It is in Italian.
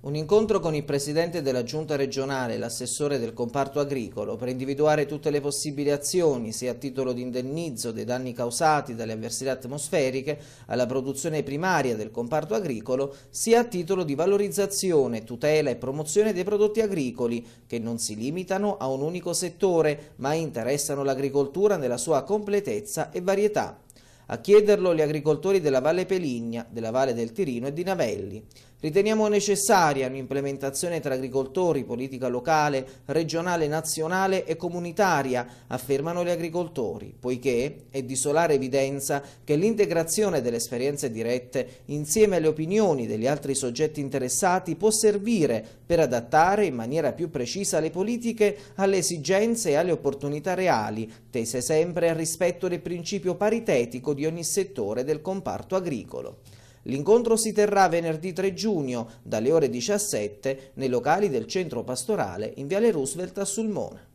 Un incontro con il presidente della giunta regionale e l'assessore del comparto agricolo per individuare tutte le possibili azioni, sia a titolo di indennizzo dei danni causati dalle avversità atmosferiche alla produzione primaria del comparto agricolo, sia a titolo di valorizzazione, tutela e promozione dei prodotti agricoli, che non si limitano a un unico settore, ma interessano l'agricoltura nella sua completezza e varietà. A chiederlo gli agricoltori della Valle Peligna, della Valle del Tirino e di Navelli. Riteniamo necessaria un'implementazione tra agricoltori, politica locale, regionale, nazionale e comunitaria, affermano gli agricoltori, poiché è di solare evidenza che l'integrazione delle esperienze dirette insieme alle opinioni degli altri soggetti interessati può servire per adattare in maniera più precisa le politiche alle esigenze e alle opportunità reali, tese sempre al rispetto del principio paritetico di ogni settore del comparto agricolo. L'incontro si terrà venerdì 3 giugno dalle ore 17 nei locali del centro pastorale in Viale Roosevelt a Sulmona.